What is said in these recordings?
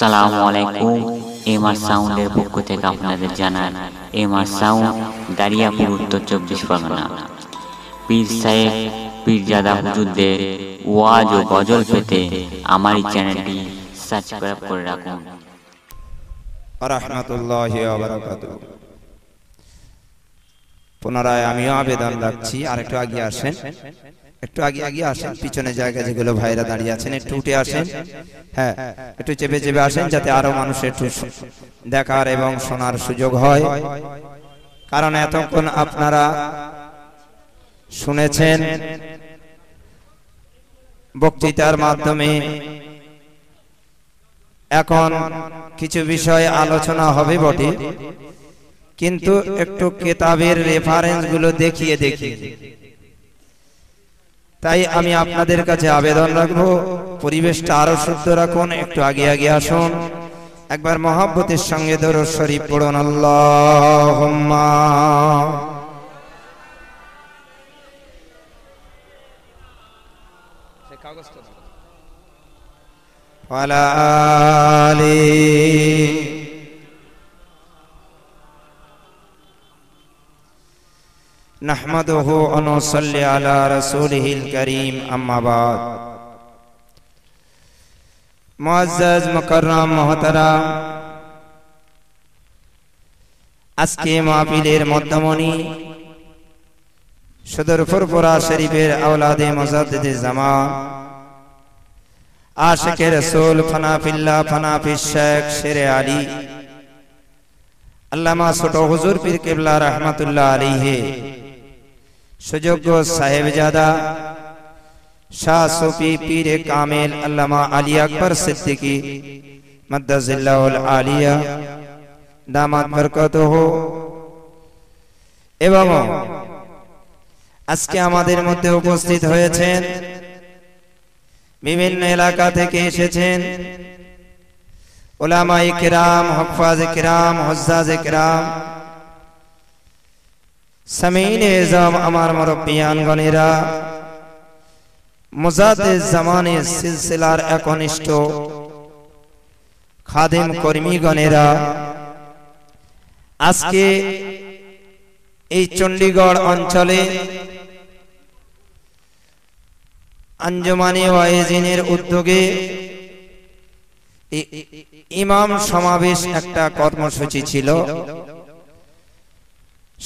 সালাম আলাইকুম এমআর সাউন্ডের পক্ষ থেকে আপনাদের জানায় এমআর সাউন্ড দারিয়াপুর উত্তর চব্বিশ পরগনা পীর সাহেব পীরজাদা হুজুরদের ওয়াজ ও গজল পেতে আমার এই চ্যানেলটি সাবস্ক্রাইব করে রাখুন পুনরায় আমিও আবেদন রাখছি আরেকটু আগে আসেন একটু আগে আগে আসেন পিছনে জায়গা যেগুলো ভাইরা দাঁড়িয়ে আছেন একটু উঠে আসেন হ্যাঁ, হ্যাঁ, হ্যাঁ একটু চেপে চেপে আসেন যাতে আরো মানুষ একটু দেখার এবং শোনার সুযোগ হয় কারণ এতক্ষণ আপনারা শুনেছেন বক্তৃতার মাধ্যমে এখন কিছু বিষয়ে আলোচনা হবে বটে কিন্তু একটু কেতাবের রেফারেন্স গুলো দেখিয়ে দেখিয়ে তাই আমি আপনাদের কাছে আবেদন রাখবো পরিবেশটা আরো শুদ্ধ রাখুন একটু আগে আগে আসুন একবার মহাব্বতের সঙ্গে ধরো শরীফ পড়ুন আল্লাহ কাগজটা نحمده انو صل على رسوله الكريم اما بعد معزز مکرم محترم اس کے معافی لیر مدمونی شدر فرفرا شری پیر اولاد مزد دی زمان آشق رسول فناف اللہ فناف الشیخ شیر علی اللہ ما سٹو حضور پیر قبلہ رحمت اللہ علیہ সুযোগ্য সাহেবজাদা শাহ সুফি পীরে কামেল আল্লামা আলী আকবর সিদ্দিকী মদ্দাজিল্লাউল আলিয়া দামাত বরকত হো এবং আজকে আমাদের মধ্যে উপস্থিত হয়েছেন বিভিন্ন এলাকা থেকে এসেছেন ওলামাই কেরাম হকফাজ কেরাম হজ্জাজ কেরাম সামিন আমার মরব্বিয়ান গণেরা মোজাদে জামানে সিলসিলার একনিষ্ঠ খাদেম কর্মীগণেরা আজকে এই চণ্ডীগড় অঞ্চলে আঞ্জমানি ওয়াইজিনের উদ্যোগে ইমাম সমাবেশ একটা কর্মসূচি ছিল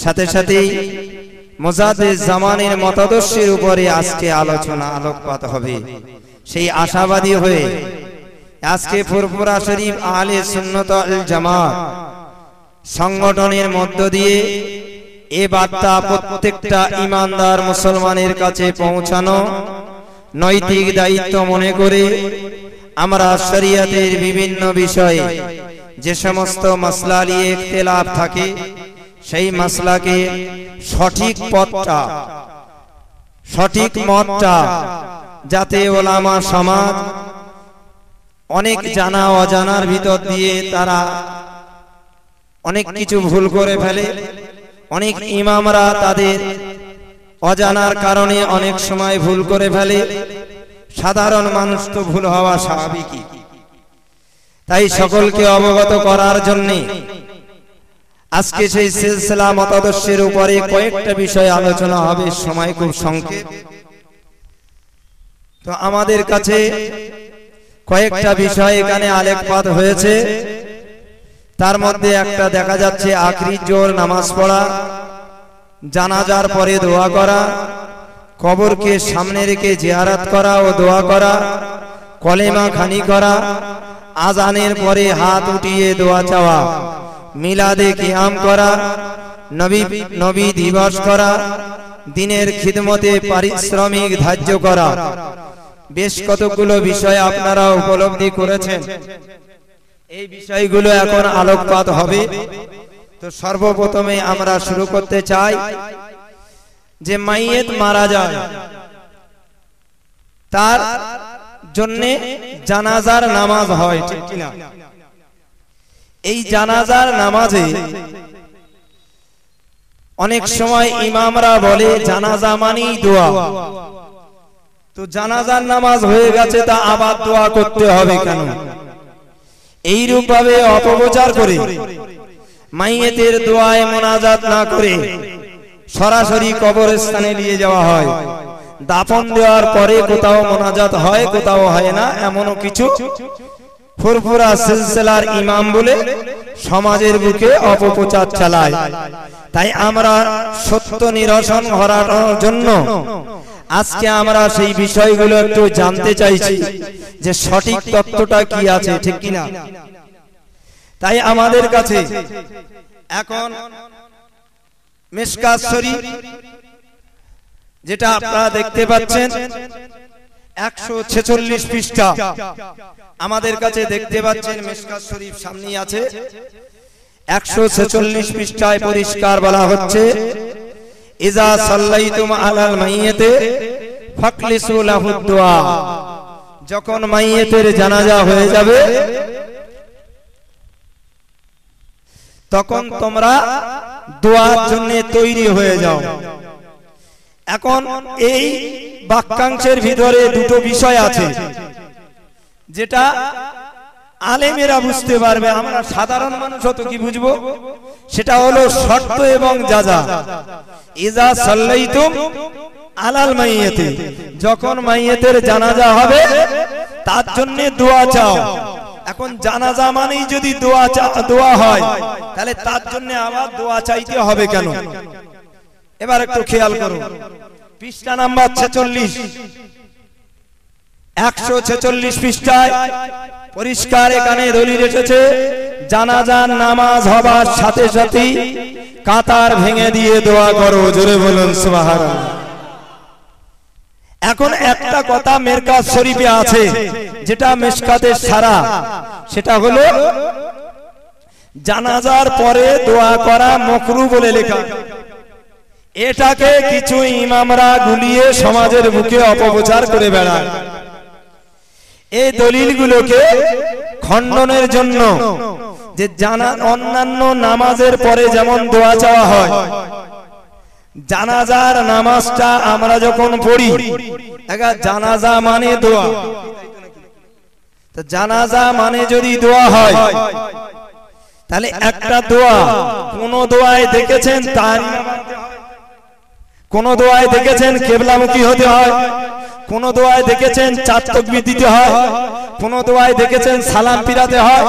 সাথে সাথে মোজাদের জামানের মতাদর্শের উপরে আজকে আলোচনা আলোকপাত হবে সেই আশাবাদী হয়ে আজকে ফুরফুরা শরীফ আলে সুন্নত জামাত সংগঠনের মধ্য দিয়ে এ বার্তা প্রত্যেকটা ইমানদার মুসলমানের কাছে পৌঁছানো নৈতিক দায়িত্ব মনে করে আমরা শরিয়াতের বিভিন্ন বিষয়ে যে সমস্ত মশলা নিয়ে ইখতলাফ থাকে সেই মাসলাকে সঠিক পথটা সঠিক মতটা যাতে ওলামা সমাজ অনেক জানা অজানার ভিতর দিয়ে তারা অনেক কিছু ভুল করে ফেলে অনেক ইমামরা তাদের অজানার কারণে অনেক সময় ভুল করে ফেলে সাধারণ মানুষ তো ভুল হওয়া স্বাভাবিকই তাই সকলকে অবগত করার জন্যে আজকে সেই সিলসিলা মতাদর্শের উপরে কয়েকটা বিষয়ে আলোচনা হবে সময় খুব সংক্ষেপ তো আমাদের কাছে কয়েকটা বিষয় এখানে আলেকপাত হয়েছে তার মধ্যে একটা দেখা যাচ্ছে আখরি জোর নামাজ পড়া জানাজার পরে দোয়া করা কবরকে সামনে রেখে জিয়ারাত করা ও দোয়া করা কলেমা খানি করা আজানের পরে হাত উঠিয়ে দোয়া চাওয়া মিলাদে কিয়াম করা নবী নবী দিবস করা দিনের খিদমতে পারিশ্রমিক ধার্য করা বেশ কতগুলো বিষয় আপনারা উপলব্ধি করেছেন এই বিষয়গুলো এখন আলোকপাত হবে তো সর্বপ্রথমে আমরা শুরু করতে চাই যে মাইয়েত মারা যায় তার জন্যে জানাজার নামাজ হয় ঠিক কিনা এই জানাজার নামাজে অনেক সময় ইমামরা বলে জানাজা মানেই দোয়া তো জানাজার নামাজ হয়ে গেছে তা আবার দোয়া করতে হবে কেন এইরূপ ভাবে অপপ্রচার করে মাইয়েতের দোয়ায় মোনাজাত না করে সরাসরি কবরস্থানে নিয়ে যাওয়া হয় দাফন দেওয়ার পরে কোথাও মোনাজাত হয় কোথাও হয় না এমনও কিছু ফুরফুরা সিলসিলার ইমাম বলে সমাজের বুকে অপপ্রচার চালায় তাই আমরা সত্য নিরসন করানোর জন্য আজকে আমরা সেই বিষয়গুলো একটু জানতে চাইছি যে সঠিক তত্ত্বটা কি আছে ঠিক কিনা তাই আমাদের কাছে এখন মেসকাশ্বরী যেটা আপনারা দেখতে পাচ্ছেন একশো ছেচল্লিশ পৃষ্ঠা আমাদের কাছে দেখতে পাচ্ছেন মেসকাত শরীফ সামনে আছে একশো ছেচল্লিশ পৃষ্ঠায় পরিষ্কার বলা হচ্ছে ইজা সাল্লাইতুম আলাল মাইয়েতে যখন মাইয়েতের জানাজা হয়ে যাবে তখন তোমরা দোয়ার জন্য তৈরি হয়ে যাও এখন এই বাক্যাংশের ভিতরে দুটো বিষয় আছে যেটা আলেমেরা বুঝতে পারবে আমরা সাধারণ মানুষ হতো কি বুঝবো সেটা হলো শর্ত এবং যাজা ইজা তুম আলাল মাইয়েতে যখন মাইয়েতের জানাজা হবে তার জন্য দোয়া চাও এখন জানাজা মানেই যদি দোয়া দোয়া হয় তাহলে তার জন্য আবার দোয়া চাইতে হবে কেন এবার একটু খেয়াল করো পৃষ্ঠা নাম্বার ছেচল্লিশ একশো ছেচল্লিশ পৃষ্ঠায় পরিষ্কার এখানে দলিল এসেছে জানাজান নামাজ হবার সাথে সাথে কাতার ভেঙে দিয়ে দোয়া করো জোরে বলুন সুবাহার এখন একটা কথা মেরকা শরীফে আছে যেটা মেসকাতের সারা সেটা হলো জানাজার পরে দোয়া করা মকরু বলে লেখা এটাকে কিছু ইমামরা গুলিয়ে সমাজের বুকে অপপ্রচার করে বেড়ায় এই দলিলগুলোকে খণ্ডনের জন্য যে জানা অন্যান্য নামাজের পরে যেমন দোয়া চাওয়া হয় জানাজার নামাজটা আমরা যখন পড়ি একা জানাজা মানে দোয়া তো জানাজা মানে যদি দোয়া হয় তাহলে একটা দোয়া কোন দোয়ায় দেখেছেন তার কোন দোয়ায় দেখেছেন কেবলামুখী হতে হয় কোন দোয়ায় দেখেছেন চার তকবি দিতে হয় কোন দোয়ায় দেখেছেন সালাম পিরাতে হয়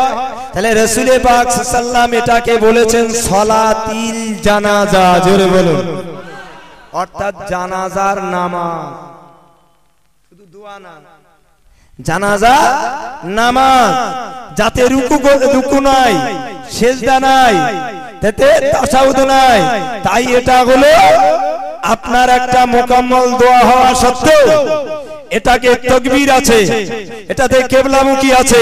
তাহলে রসুলে পাক সাল্লাম এটাকে বলেছেন সলাতিল জানাজা জোরে বলুন অর্থাৎ জানাজার নামাজ শুধু দোয়া না জানাজা নামাজ যাতে রুকু রুকু নাই সেজদা নাই তাতে তাসাউদ নাই তাই এটা হলো আপনার একটা মোকাম্মল দোয়া হওয়া সত্ত্বেও এটাকে তকবীর আছে এটাতে কেবলামুখী আছে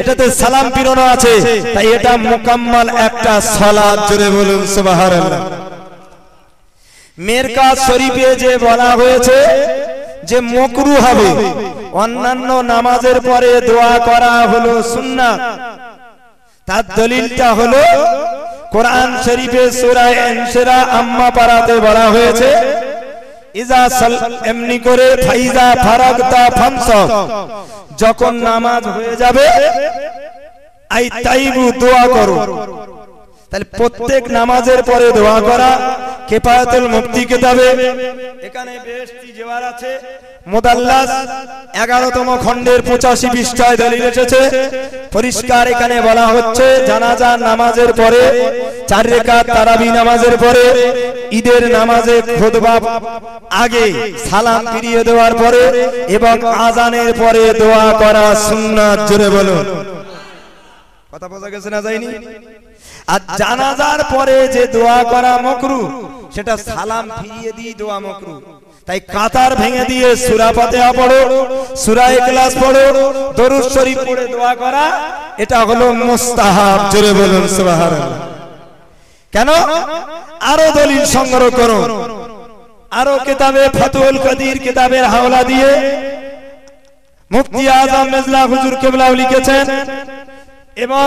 এটাতে সালাম পিরানো আছে তাই এটা মোকাম্মল একটা সালাদ জোরে বলুন সুবহানাল্লাহ মেরকা শরীফে যে বলা হয়েছে যে মকরু হবে অন্যান্য নামাজের পরে দোয়া করা হলো সুন্নাত তার দলিলটা হলো কোরআন শরীফে সূরা এনসেরা আম্মা পারাতে বলা হয়েছে ইজা সাল এমনি করে ফাইজা ফারাগতা ফামস যখন নামাজ হয়ে যাবে আই তাইবু দোয়া করো তাহলে প্রত্যেক নামাজের পরে দোয়া করা কেপায়াতুল মুফতি কিতাবে এখানে বেশটি জেওয়ার আছে মুদাল্লাস 11 তম খণ্ডের 85 পৃষ্ঠায় দলিল এসেছে পরিষ্কার এখানে বলা হচ্ছে জানাজা নামাজের পরে চার রাকাত তারাবি নামাজের পরে ঈদের নামাজে খুতবা আগে সালাম ফিরিয়ে দেওয়ার পরে এবং আজানের পরে দোয়া করা সুন্নাত জোরে বলুন কথা বোঝা গেছে না যায়নি আর জানাজার পরে যে দোয়া করা মকরু সেটা সালাম ফিরিয়ে দিয়ে দোয়া মকরু তাই কাতার ভেঙে দিয়ে সুরা ফাতিহা পড়ো সুরা ইখলাস পড়ো দরুদ শরীফ পড়ে দোয়া করা এটা হলো মুস্তাহাব জোরে বলুন সুবহানাল্লাহ কেন আরো দলিল সংগ্রহ করো আরো কিতাবে ফাতুল কাদির কিতাবের হাওলা দিয়ে মুফতি আজম মেজলা হুজুর কেবলাও লিখেছেন এবং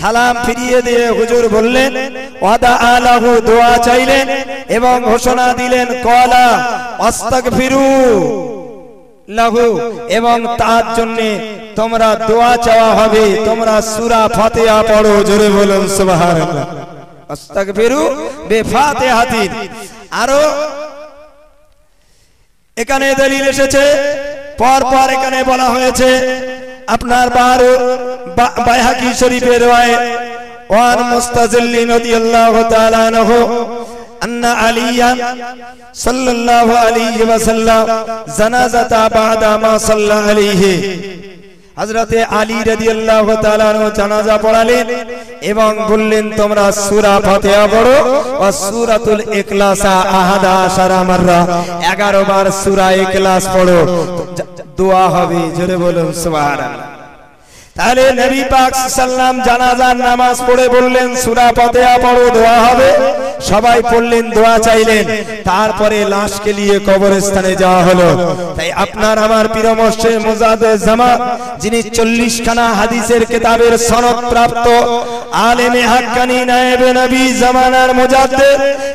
সালাম ফিরিয়ে দিয়ে হুজুর বললেন ওয়াদা আলাহু দোয়া চাইলেন এবং ঘোষণা দিলেন কলা ফিরু লাহু এবং তার জন্য তোমরা দোয়া চাওয়া হবে তোমরা সূরা ফাতিহা পড়ো জোরে বলুন সুবহানাল্লাহ আস্তাগফিরু বিফাতিহাতিন আরো এখানে দলিল এসেছে পর পর এখানে বলা হয়েছে اپنا بار بائحہ کی شریفے روائے وان مستزلی رضی اللہ تعالیٰ عنہ انہ علیہ صلی اللہ علیہ وسلم زنازتا بعدا ما صلی اللہ علیہ হজরতে আলী রাজি আল্লাহ জানাজা পড়ালেন এবং বললেন তোমরা সুরা ফতে পড়ো ও সুরাতুল একলাসা আহাদা সারামাররা এগারো বার সুরা একলাস পড়ো দোয়া হবে জোরে বলুন সুবহানাল্লাহ তাহলে নবী পাক সাল্লাম জানাজার নামাজ পড়ে বললেন সুরা পাতেয়া পড়ো দোয়া হবে সবাই পড়লেন দোয়া চাইলেন তারপরে লাশকে নিয়ে কবরস্থানে যাওয়া হলো তাই আপনার আমার পীরমর্শে মোজাদে জামা যিনি খানা হাদিসের কেতাবের সনদ প্রাপ্ত আলেমে হাক্কানি নায়েবে নবী জামানার মোজাদ্দে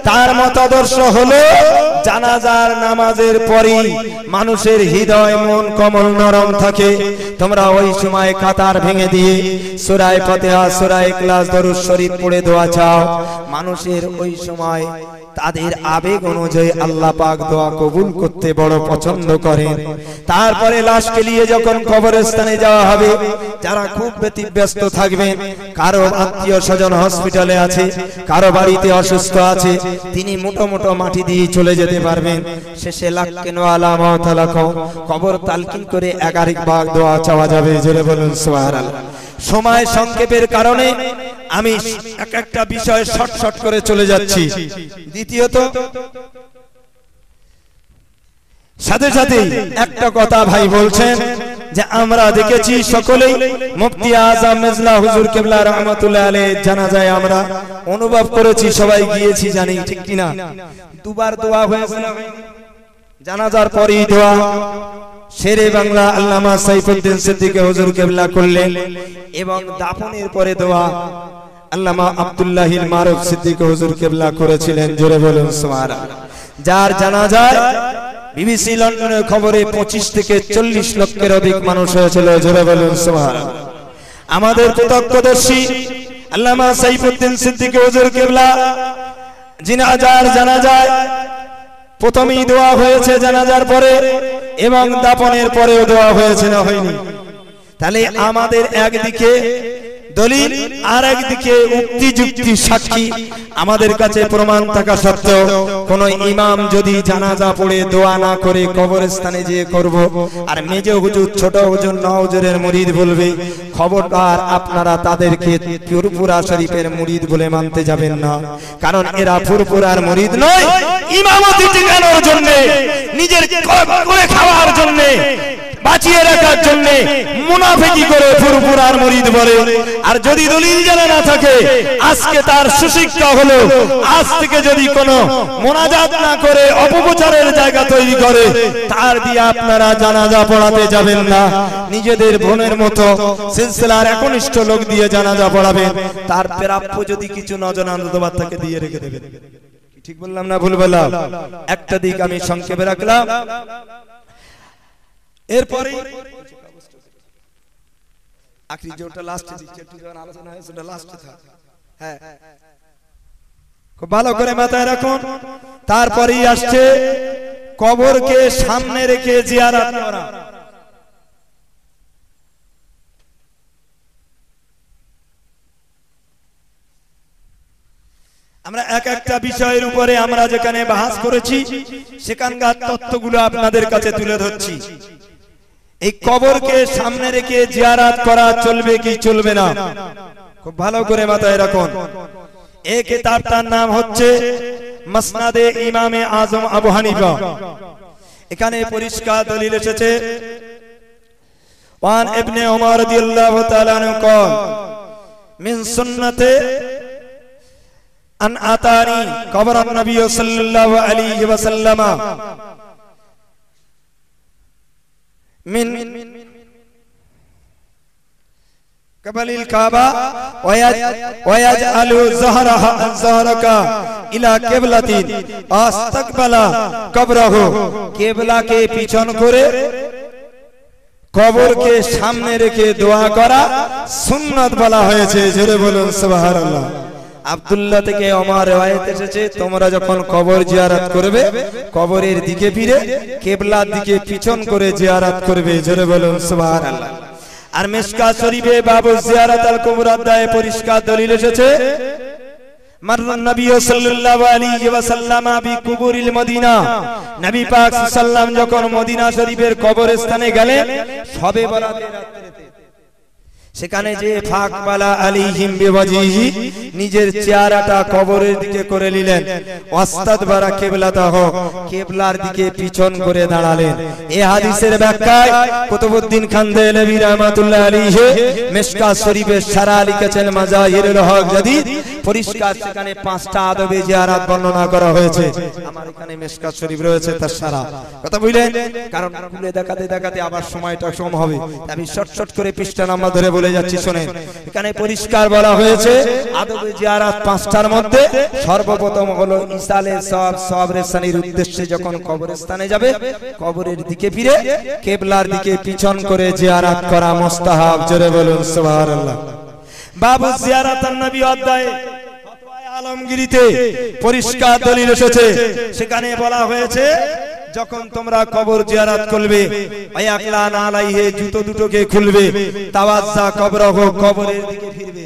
তার মতাদর্শ হলো জানাজার নামাজের পরই মানুষের হৃদয় মন কমল নরম থাকে তোমরা ওই সময় কাতা কার ভেঙে দিয়ে সুরায় ফতেহা সুরায় ক্লাস দরুদ শরীফ পড়ে দোয়া চাও মানুষের ওই সময় তাদের আবেগ অনুযায়ী আল্লাহ পাক দোয়া কবুল করতে বড় পছন্দ করেন তারপরে লাশকে নিয়ে যখন কবরস্থানে যাওয়া হবে যারা খুব ব্যস্ত থাকবেন কারো আত্মীয় স্বজন হসপিটালে আছে কারো বাড়িতে অসুস্থ আছে তিনি মোটো মোটো মাটি দিয়ে চলে যেতে পারবেন শেষে লাক্কেন আলাম কবর তালকিন করে একাধিক বাঘ দোয়া চাওয়া যাবে জেলে বলুন সব সময় সংক্ষেপের কারণে আমি এক একটা বিষয় শর্ট শর্ট করে চলে যাচ্ছি দ্বিতীয়ত সাথে সাথে একটা কথা ভাই বলছেন যে আমরা দেখেছি সকলেই মুক্তি আজম হুজুর কেবলা রহমাতুল্লাহ আলে জানাজায় আমরা অনুভব করেছি সবাই গিয়েছি জানি ঠিক কিনা দুবার দোয়া হয়েছে জানাজার পরেই দোয়া শেরে বাংলা আল্লামা সাইফুদ্দিন সিদ্দিকে হুজুর কেবলা করলেন এবং দাফনের পরে দোয়া আল্লামা আব্দুল্লাহিল মারুফ সিদ্দিকে হুজুর কেবলা করেছিলেন জোরে বলুন সুমারা যার জানা যায় বিবিসি লন্ডনের খবরে পঁচিশ থেকে চল্লিশ লক্ষের অধিক মানুষ হয়েছিল জোরে বলুন সুমারা আমাদের প্রত্যক্ষদর্শী আল্লামা সাইফুদ্দিন সিদ্দিকে হুজুর কেবলা যিনি আজার জানা যায় প্রথমেই দোয়া হয়েছে জানাজার পরে এবং দাপনের পরেও দেওয়া হয়েছে না হয়নি তাহলে আমাদের একদিকে দলিল আর একদিকে উক্তি যুক্তি সাক্ষী আমাদের কাছে প্রমাণ থাকা সত্ত্বেও কোন ইমাম যদি জানাজা পড়ে দোয়া না করে কবরস্থানে যেয়ে করব আর মেজে হুজুর ছোট হুজুর নজরের মুরিদ বলবে খবরদার আপনারা তাদেরকে পুরপুরা শরীফের মুরিদ বলে মানতে যাবেন না কারণ এরা পুরপুরার মুরিদ নয় ইমামতি ঠিকানোর জন্য নিজের করে খাওয়ার জন্য বাঁচিয়ে রাখার জন্য মুনাফেকি করে ফুরফুরার মরিদ বলে আর যদি দলিল জানা না থাকে আজকে তার সুশিক্ষা হলো আজ থেকে যদি কোনো মোনাজাত না করে অপপ্রচারের জায়গা তৈরি করে তার দিয়ে আপনারা জানাজা পড়াতে যাবেন না নিজেদের বোনের মতো সিলসিলার একনিষ্ঠ লোক দিয়ে জানাজা পড়াবেন তার প্রাপ্য যদি কিছু নজনা আনন্দবাদ তাকে দিয়ে রেখে দেবেন ঠিক বললাম না ভুল বললাম একটা দিক আমি সংক্ষেপে রাখলাম এরপরে আখরি যেটা লাস্টে আলোচনা হ্যাঁ খুব ভালো করে মাথায় রাখুন তারপরেই আসছে কবরকে সামনে রেখে জিয়ারাত করা আমরা এক একটা বিষয়ের উপরে আমরা যেখানে বাহাস করেছি সেখানকার তত্ত্বগুলো আপনাদের কাছে তুলে ধরছি এই কবরকে সামনে রেখে জিয়ারাত করা চলবে কি চলবে না খুব ভালো করে মাথায় রাখুন এই কিতাবটার নাম হচ্ছে মসনাদে ইমামে আজম আবু হানিফা এখানে পরিষ্কার দলিল এসেছে ওয়ান ইবনে ওমর রাদিয়াল্লাহু তাআলা আনহু কল মিন সুন্নতে আন আতানি কবর নবী সাল্লাল্লাহু আলাইহি ওয়াসাল্লাম من قبل الكعبة ويجعل زهرها زهرك إلى قبلة أستقبل قبره قبلة کے پیچھن کرے কবরকে সামনে রেখে দোয়া করা সুন্নত বলা হয়েছে জোরে বলুন সুবহানাল্লাহ আবদুল্লাহ থেকে আমার রেওয়ায়ত এসেছে তোমরা যখন কবর জিয়ারাত করবে কবরের দিকে ফিরে কেবলার দিকে পিছন করে জিয়ারাত করবে জোরে বলুন সুবহানাল্লাহ আর মিসকা শরীফে বাবু জিয়ারাত আল কবর আদায়ে পরিষ্কার দলিল এসেছে যখন মদিনা শরীফের কবরস্থানে গেলেন সবে বরাতে রাতে সেখানে যে ফাকবালা আলী হিমবিবাজিহি নিজের চেহারাটা কবরের দিকে করে নিলেন অস্তাদ বারা তাহ কেবলার দিকে পিছন করে দাঁড়ালেন এ হাদিসের ব্যাখ্যায় কুতুবউদ্দিন খান রহমাতুল্লাহ শরীফের সারা লিখেছেন মাজাহিরুল হক পরিষ্কার সেখানে পাঁচটা আদবে জিয়ারাত বর্ণনা করা হয়েছে আমার এখানে শরীফ রয়েছে তার সারা কথা বুঝলেন কারণ খুলে দেখাতে দেখাতে আবার সময়টা কম হবে আমি শর্ট শর্ট করে পৃষ্ঠা নাম্বার ধরে বলে যাচ্ছি শোনেন এখানে পরিষ্কার বলা হয়েছে আদবে জিয়ারাত পাঁচটার মধ্যে সর্বপ্রথম হলো ইসালে সব সব সানির উদ্দেশ্যে যখন কবরস্থানে যাবে কবরের দিকে ফিরে কেবলার দিকে পিছন করে জিয়ারাত করা মোস্তাহাব জোরে বলুন সুবহানাল্লাহ বাবু জিয়ারাত নবী অধ্যায়ে আলমগিরিতে পরিষ্কার দলিল এসেছে সেখানে বলা হয়েছে যখন তোমরা কবর জিয়ারাত করবে আয়াকলা না জুতো দুটোকে খুলবে তাওয়াজ্জা কবরহ কবরের দিকে ফিরবে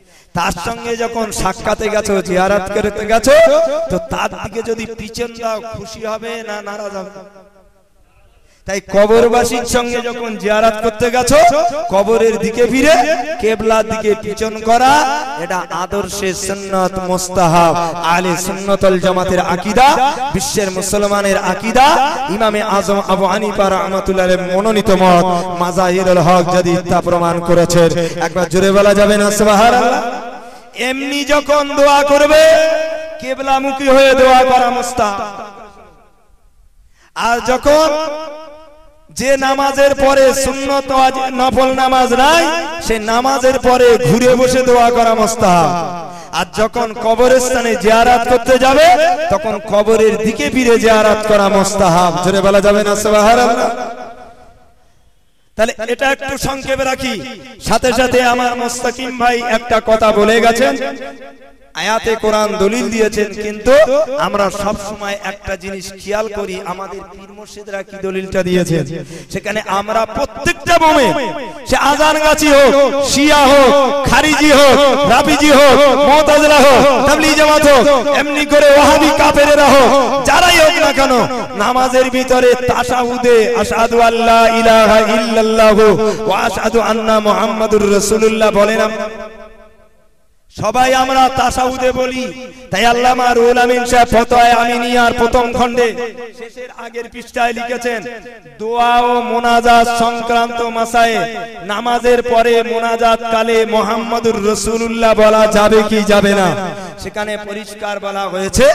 তার সঙ্গে যখন সাক্ষাতে গেছো জিয়ারাত করতে গেছো তো তার দিকে যদি পিছন দাও খুশি হবে না নারাজ হবে তাই কবরবাসীর সঙ্গে যখন জিয়ারাত করতে গেছো কবরের দিকে ফিরে কেবলার দিকে পিছন করা এটা আদর্শে সুন্নত মোস্তাহাব আলে সুন্নতল জামাতের আকীদা বিশ্বের মুসলমানের আকীদা ইমামে আজম আবু হানিফা রাহমাতুল্লাহ মনোনীত মত মাজাহিরুল হক যদি তা প্রমাণ করেছেন একবার জোরে বলা যাবে না সুবহানাল্লাহ এমনি যখন দোয়া করবে কেবলামুখী হয়ে দোয়া করা মুস্তাহ আর যখন যে নামাজের পরে সুন্নত নফল নামাজ নাই সে নামাজের পরে ঘুরে বসে দোয়া করা মোস্তাহ আর যখন কবরস্থানে জিয়ারাত করতে যাবে তখন কবরের দিকে ফিরে জিয়ারাত করা মোস্তাহাব জোরে বলা যাবে না সবাহার তাহলে এটা একটু সংক্ষেপে রাখি সাথে সাথে আমার মোস্তাকিম ভাই একটা কথা বলে গেছেন আয়াতে কোরআন দলিল দিয়েছেন কিন্তু আমরা সব সময় একটা জিনিস খেয়াল করি আমাদের পীর মুর্শিদরা কি দলিলটা দিয়েছেন সেখানে আমরা প্রত্যেকটা বমে সে আজান গাছি হোক শিয়া হোক খারিজি হোক রাবিজি হোক মুতাজিলা হোক তাবলি জামাত হোক এমনি করে ওয়াহাবি কাফেরেরা হোক যারাই হোক না কেন নামাজের ভিতরে তাশাহুদে আশহাদু আল্লা ইলাহা ইল্লাল্লাহু ওয়া আশহাদু আন্না মুহাম্মাদুর রাসূলুল্লাহ বলেন আমরা সবাই আমরা তাসাউদে বলি তাই আল্লামা রুহুল আমিন সাহেব ফতোয়া আমিনিয়ার প্রথম খণ্ডে শেষের আগের পৃষ্ঠায় লিখেছেন দোয়া ও মোনাজাত সংক্রান্ত মাসায়ে নামাজের পরে মোনাজাত কালে মোহাম্মদুর রসুলুল্লাহ বলা যাবে কি যাবে না সেখানে পরিষ্কার বলা হয়েছে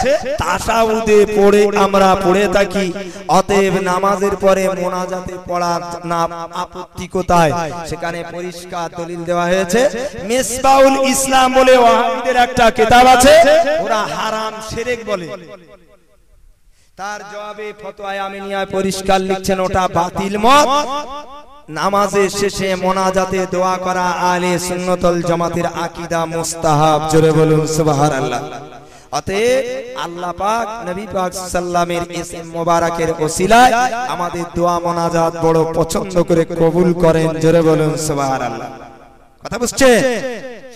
তাসাউদে পড়ে আমরা পড়ে থাকি অতএব নামাজের পরে মোনাজাতে পড়া না আপত্তি কোথায় সেখানে পরিষ্কার দলিল দেওয়া হয়েছে মেসবাউল ইসলাম বলে ওয়াহাবিদের একটা কিতাব আছে ওরা হারাম শিরক বলে তার জবাবে ফতোয়া আমিনিয়ায় পরিষ্কার লিখছেন ওটা বাতিল মত নামাজের শেষে মোনাজাতে দোয়া করা আলে সুন্নতল জামাতের আকীদা মুস্তাহাব জোরে বলুন সুবহানাল্লাহ কথা বুঝছে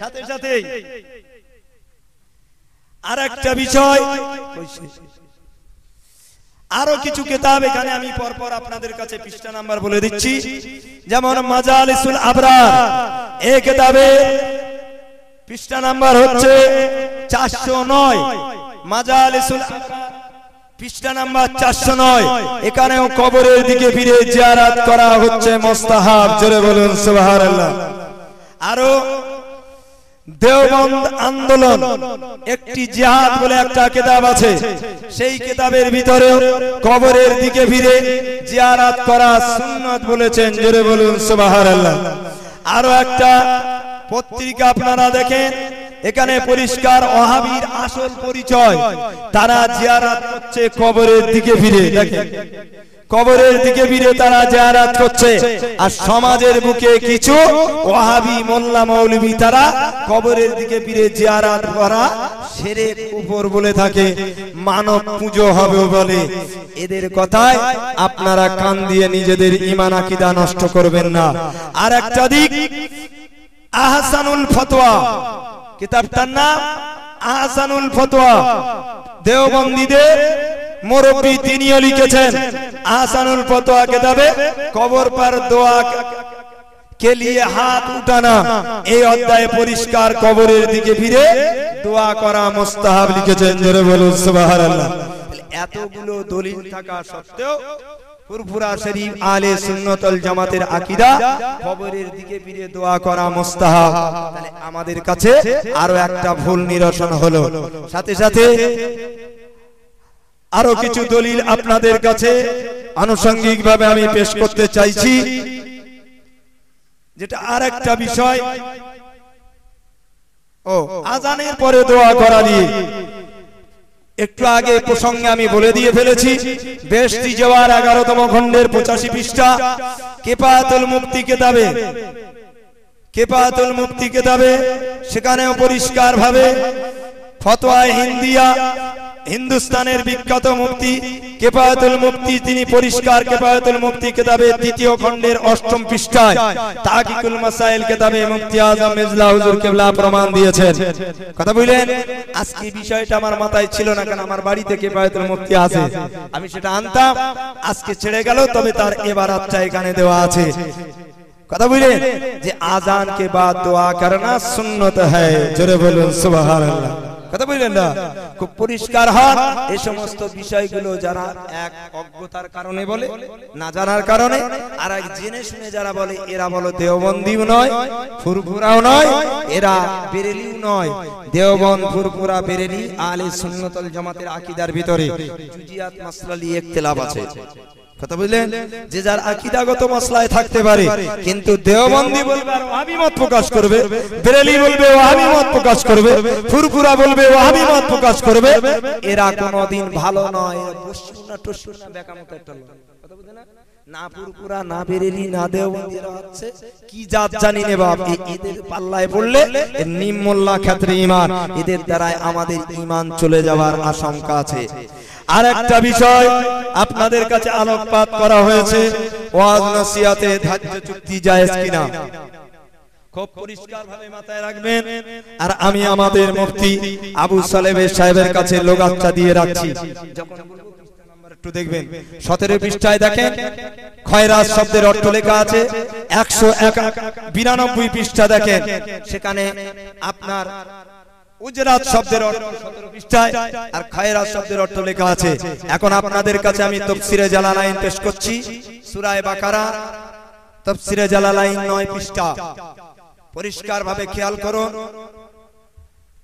সাথে সাথে আর একটা বিষয় আরো কিছু কেতাব এখানে আমি পরপর আপনাদের কাছে পৃষ্ঠা নাম্বার বলে দিচ্ছি যেমন মাজালিসুল আবরা এ কেতাবে পৃষ্ঠা নাম্বার হচ্ছে চারশো নয় মাজালিসুল পৃষ্ঠা নাম্বার চারশো নয় এখানেও কবরের দিকে ফিরে জিয়ারাত করা হচ্ছে মোস্তাহাব জোরে বলুন সুবাহ আরো দেওবন্দ আন্দোলন একটি জিহাদ বলে একটা কেতাব আছে সেই কেতাবের ভিতরে কবরের দিকে ফিরে জিয়ারাত করা সুন্নাত বলেছেন জোরে বলুন সুবহানাল্লাহ আরো একটা পত্রিকা আপনারা দেখেন এখানে পরিষ্কার ওহাবির আসল পরিচয় তারা জিয়ারাত হচ্ছে কবরের দিকে ফিরে দেখেন কবরের দিকে ফিরে তারা জায়ারাত করছে আর সমাজের বুকে কিছু ওয়াহাবি মোল্লা মৌলবি তারা কবরের দিকে ফিরে জিয়ারাত করা সেরে উপর বলে থাকে মানব পুজো হবে বলে এদের কথায় আপনারা কান দিয়ে নিজেদের ইমান আকিদা নষ্ট করবেন না আর একটা দিক আহসানুল ফতোয়া কিতাবটার নাম আহসানুল ফতোয়া দেওবন্দীদের মুরব্বী তিনিও লিখেছেন আহসানুল ফতোয়া কেতাবে কবর পার দোয়া কে লিয়ে হাত উঠানা এই অধ্যায়ে পরিষ্কার কবরের দিকে ফিরে দোয়া করা মোস্তাহাব লিখেছেন জোরে বলুন সুবহানাল্লাহ এতগুলো দলিল থাকা সত্ত্বেও ফুরফুরা শরীফ আলে সুন্নতল জামাতের আকীদা কবরের দিকে ফিরে দোয়া করা মুস্তাহাব তাহলে আমাদের কাছে আরো একটা ভুল নিরসন হলো সাথে সাথে আরো কিছু দলিল আপনাদের কাছে আনুষঙ্গিকভাবে আমি পেশ করতে চাইছি যেটা আর একটা বিষয় ও আজানের পরে দোয়া করা নিয়ে একটু আগে প্রসঙ্গে আমি বলে দিয়ে ফেলেছি বেশটি যাওয়ার এগারোতম খণ্ডের পঁচাশি পৃষ্ঠা কেপাতল মুক্তি কেতাবে কেপাতল মুক্তি কেতাবে সেখানেও পরিষ্কার ভাবে ফতোয়া হিন্দিয়া হিন্দুস্তানের বিখ্যাত মুক্তি কেপায়তুল মুক্তি তিনি পরিষ্কার কেপায়তুল মুক্তি কেতাবে তৃতীয় খণ্ডের অষ্টম পৃষ্ঠায় তাকিকুল মাসাইল কেতাবে মুক্তি আজম মেজলা হুজুর কেবলা প্রমাণ দিয়েছেন কথা বুঝলেন আজকে বিষয়টা আমার মাথায় ছিল না কারণ আমার বাড়িতে কেপায়তুল মুক্তি আছে আমি সেটা আনতাম আজকে ছেড়ে গেল তবে তার আচ্ছা এখানে দেওয়া আছে কথা বুঝলেন যে আজান কে বাদ দোয়া করনা সুন্নত হয় জোরে বলুন সুবহানাল্লাহ কথা বুঝলেন না খুব পরিষ্কার হন এই সমস্ত বিষয়গুলো যারা এক অজ্ঞতার কারণে বলে না জানার কারণে আর এক জেনে শুনে যারা বলে এরা বলো দেওবন্দিও নয় ফুরফুরাও নয় এরা বেরেলিও নয় দেওবন্দ ফুরফুরা বেরেলি আলে সুন্নতল জামাতের আকিদার ভিতরে জুজিয়াত মাসলালি একতলাপ আছে কথা বুঝলেন যে যার আকিদাগত মশলায় থাকতে পারে কিন্তু বলবে মত প্রকাশ করবে বেরেলি বলবে মত প্রকাশ করবে ফুরফুরা বলবে মত প্রকাশ করবে এরা ভালো নয় এদের আমাদের ইমান চলে যাওয়ার আশঙ্কা আছে আর একটা বিষয় আপনাদের কাছে আলোকপাত করা হয়েছে ওয়াজ নসিয়াতে ধার্য চুক্তি জায়েজ কিনা খুব পরিষ্কারভাবে মাথায় রাখবেন আর আমি আমাদের মুফতি আবু সালেমের সাহেবের কাছে লোগাচ্ছা দিয়ে রাখছি একটু দেখবেন সতেরো পৃষ্ঠায় দেখেন খয়রাজ শব্দের অর্থ লেখা আছে একশো বিরানব্বই পৃষ্ঠা দেখেন সেখানে আপনার উজরাত শব্দের অর্থ পৃষ্ঠায় আর খায়রাত শব্দের অর্থ লেখা আছে এখন আপনাদের কাছে আমি তফসিরে জালালাইন পেশ করছি সুরায় বাকারা তফসিরে জালালাইন নয় পৃষ্ঠা পরিষ্কার ভাবে খেয়াল করো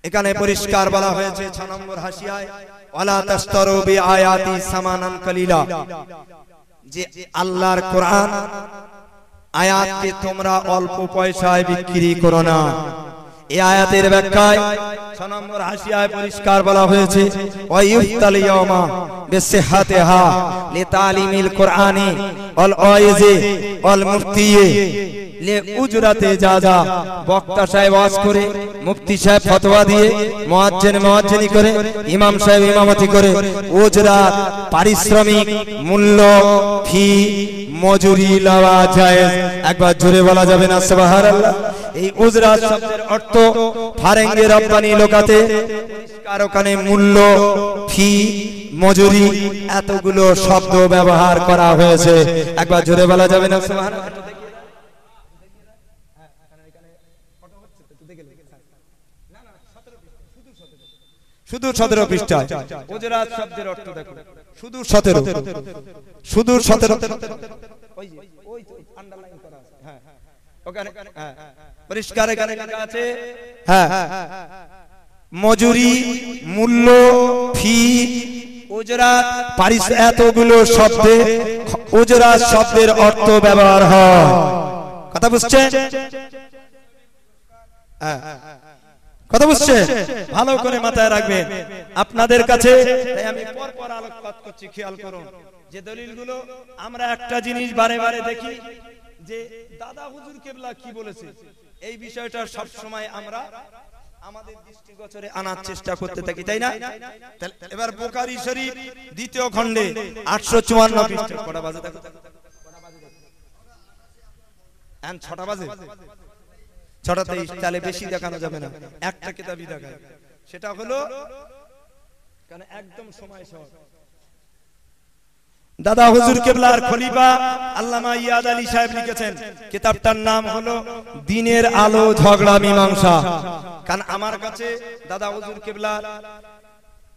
এখানে পরিষ্কার বলা হয়েছে 6 নম্বর হাসিয়ায় ওয়ালা তাসতারু বি আয়াতি সামানান কালিলা যে আল্লাহর কোরআন আয়াতকে তোমরা অল্প পয়সায় বিক্রি করো না এই আয়াতের ব্যাখ্যায় ছ নম্বর হাসিয়ায় পরিষ্কার বলা হয়েছে ওয়াইফতাল ইয়ামা বিসিহাতিহা লিতালিমিল কোরআনি অল ওয়াইজে অল মুফতিয়ে লে উজরাতে যা যা বক্তা সাহেব ওয়াজ করে মুফতি সাহেব ফতোয়া দিয়ে মুয়াজ্জিন মুয়াজ্জিনি করে ইমাম সাহেব ইমামতি করে উজরাত পারিশ্রমিক মূল্য ফি মজুরি লওয়া জায়েজ একবার জোরে বলা যাবে না সুবহানাল্লাহ এই উজরাত শব্দের অর্থ ফারেঙ্গে রব্বানি লোকাতে কারো কানে মূল্য ফি মজুরি এতগুলো শব্দ ব্যবহার করা হয়েছে একবার জোরে বলা যাবে না শুধু সতেরো পৃষ্ঠায় পরিষ্কার হ্যাঁ হ্যাঁ হ্যাঁ মজুরি মূল্য ফি ওজরাত পারিস এতগুলো শব্দে ওজরাত শব্দের অর্থ ব্যবহার হয় কথা বুঝছে কথা বুঝছে হ্যাঁ। ভালো করে মাথায় রাখবেন আপনাদের কাছে আমি আলোকপাত করছি খেয়াল যে দলিলগুলো আমরা একটা জিনিস বারে বারে দেখি যে দাদা হুজুর কেবলা কি বলেছে এই বিষয়টা সব সময় আমরা আমাদের দৃষ্টিগোচরে আনার চেষ্টা করতে থাকি তাই না এবার বোকারি শরীফ দ্বিতীয় আটশো চুয়ান্ন কটা বাজে দেখো ছটা বাজে ছটা তেইশ তাহলে বেশি দেখানো যাবে না একটা কিতাবই দেখায় সেটা হলো কারণ একদম সময় সময় দাদা হুজুর কেবলার খলিফা আল্লামা ইয়াদ আলী সাহেব লিখেছেন কিতাবটার নাম হলো দিনের আলো ঝগড়া মীমাংসা কারণ আমার কাছে দাদা হুজুর কেবলার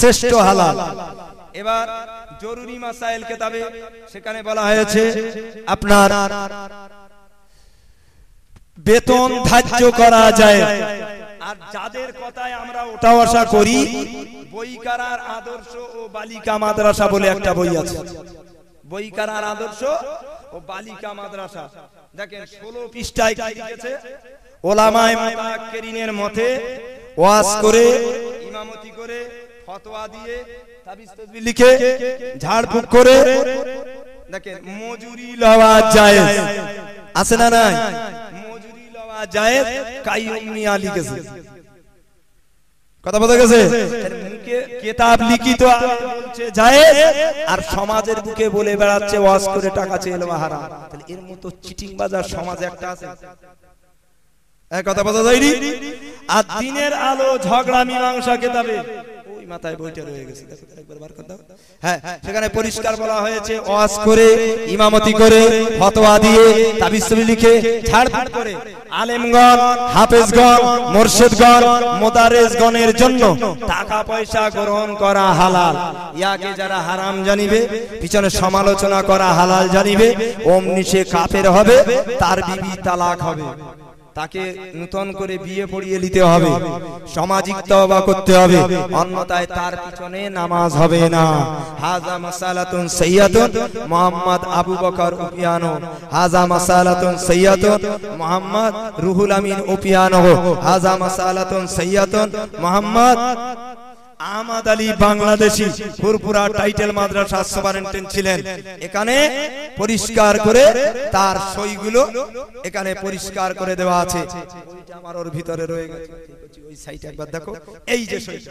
শ্রেষ্ঠ হালাল এবার জরুরি মাসাইল কেতাবে সেখানে বলা হয়েছে আপনার বেতন ধার্য করা যায় আর যাদের কথায় আমরা ওটা আশা করি বইকারার আদর্শ ও বালিকা মাদ্রাসা বলে একটা বই আছে বইকারার আদর্শ ও বালিকা মাদ্রাসা দেখেন ষোলো পৃষ্ঠায় কি লিখেছে ওলামায় মুতাক্কিরিনের মতে ওয়াজ করে ইমামতি করে ফতোয়া দিয়ে তাবিজ লিখে ঝাড়ফুঁক করে দেখেন মজুরি লওয়া জায়েজ আছে না নাই মজুরি লওয়া জায়েজ কাইয়ুম মিয়া লিখেছে কথা গেছে লিখিত বলছে জায়েজ আর সমাজের বুকে বলে বেড়াচ্ছে ওয়াজ করে টাকা চেয়ে নেওয়া হারাম তাহলে এর মতো চিটিং বাজার সমাজ একটা আছে কথা বোঝা যায়নি আর দিনের আলো ঝগড়া মীমাংসা কেতাবে ওই মাথায় বইটা রয়ে গেছে হ্যাঁ, হ্যাঁ, সেখানে পরিষ্কার বলা হয়েছে ওয়াজ করে ইমামতি করে ফতোয়া দিয়ে লিখে করে আলেমগণ হাফেজগণ জন্য টাকা পয়সা গ্রহণ করা হালাল ইয়াকে যারা হারাম জানিবে পিছনে সমালোচনা করা হালাল জানিবে অমনি সে কাফের হবে তার বিবি তালাক হবে তাকে নূতন করে বিয়ে পড়িয়ে নিতে হবে সামাজিক তওবা করতে হবে অন্যথায় তার পিছনে নামাজ হবে না হাজা মাসালাতুন সাইয়াতুন মোহাম্মদ আবু বকর উপিয়ানো হাজা মাসালাতুন সাইয়াতুন মোহাম্মদ রুহুল আমিন উপিয়ানো হাজা মাসালাতুন সাইয়াতুন মোহাম্মদ আমাদ আলী বাংলাদেশি পুরপুরা টাইটেল মাদ্রাসা সুপারেন্টেন্ট ছিলেন এখানে পরিষ্কার করে তার সইগুলো এখানে পরিষ্কার করে দেওয়া আছে আমার ওর ভিতরে রয়ে গেছে ওই সাইড একবার দেখো এই যে সইটা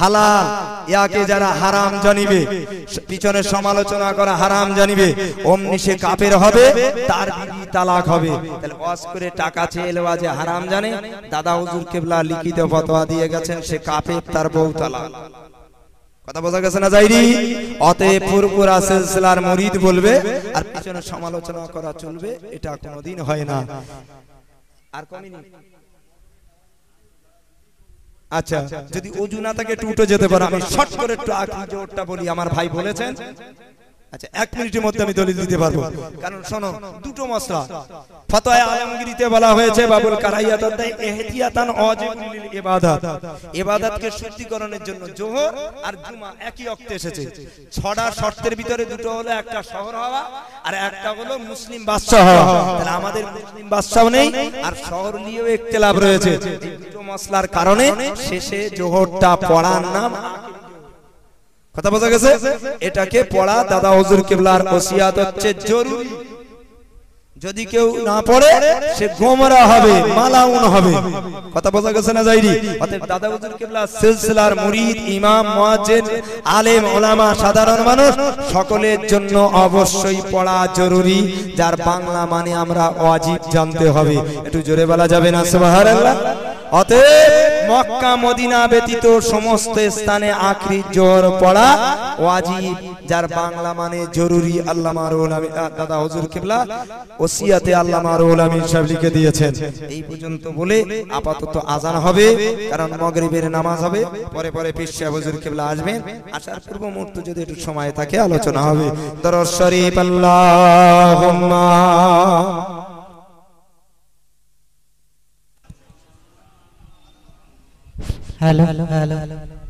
হালাল ইয়াকে যারা হারাম জানিবে পিছনে সমালোচনা করা হারাম জানিবে অমনি সে কাপের হবে তার বিবি তালাক হবে তাহলে ওয়াজ করে টাকা চেয়ে এলো আজ হারাম জানে দাদা হুজুর কেবলা লিখিত ফতোয়া দিয়ে গেছেন সে কাপের তার বউ তালাক কথা বোঝা গেছে না যাইরি অতএব ফুরপুরা সিলসিলার মুরিদ বলবে আর পিছনে সমালোচনা করা চলবে এটা কোনোদিন হয় না আর কমিনি আচ্ছা, আচ্ছা, আচ্ছা যদি অজু না থাকে টুটো যেতে পারো আমি শর্ট করে একটু আগে জোরটা বলি আমার ভাই বলেছেন আচ্ছা এক মিনিটের মধ্যে আমি দলিল দিতে পারবো কারণ শোনো দুটো মশলা ফতোয়া বলা হয়েছে বাবুল ওয়াজিব লিল ইবাদাত শুদ্ধিকরণের জন্য আর জুমা একই অক্তে এসেছে ছড়া শর্তের ভিতরে দুটো হলো একটা শহর হওয়া আর একটা হলো মুসলিম বাদশা হওয়া তাহলে আমাদের মুসলিম বাদশাও নেই আর শহর নিয়েও লাভ রয়েছে দুটো মশলার কারণে শেষে জোহরটা পড়ার নাম কথা বোঝা গেছে এটাকে পড়া দাদা হজুর কেবলার ওসিয়াত হচ্ছে জরুরি যদি কেউ না পড়ে সে গোমরা হবে মালাউন হবে কথা বোঝা গেছে না যাইরি অতএব দাদা হুজুর কিবলা সিলসিলার murid ইমাম মুয়াজ্জিন আলেম ওলামা সাধারণ মানুষ সকলের জন্য অবশ্যই পড়া জরুরি যার বাংলা মানে আমরা ওয়াজিব জানতে হবে একটু জোরে বলা যাবে না সুবহানাল্লাহ অতএব মক্কা মদিনা ব্যতীত সমস্ত স্থানে আখরি জোর পড়া ওয়াজিব যার বাংলা মানে জরুরি আল্লামা রুহুল আমিন দাদা হুজুর কিবলা ওসিয়াতে আল্লামা রুহুল আমিন সাহেব লিখে দিয়েছেন এই পর্যন্ত বলে আপাতত আজান হবে কারণ মাগরিবের নামাজ হবে পরে পরে পীর সাহেব হুজুর কিবলা আসবেন আসার পূর্ব মুহূর্ত যদি একটু সময় থাকে আলোচনা হবে দরস শরীফ আল্লাহুম্মা హలో హలో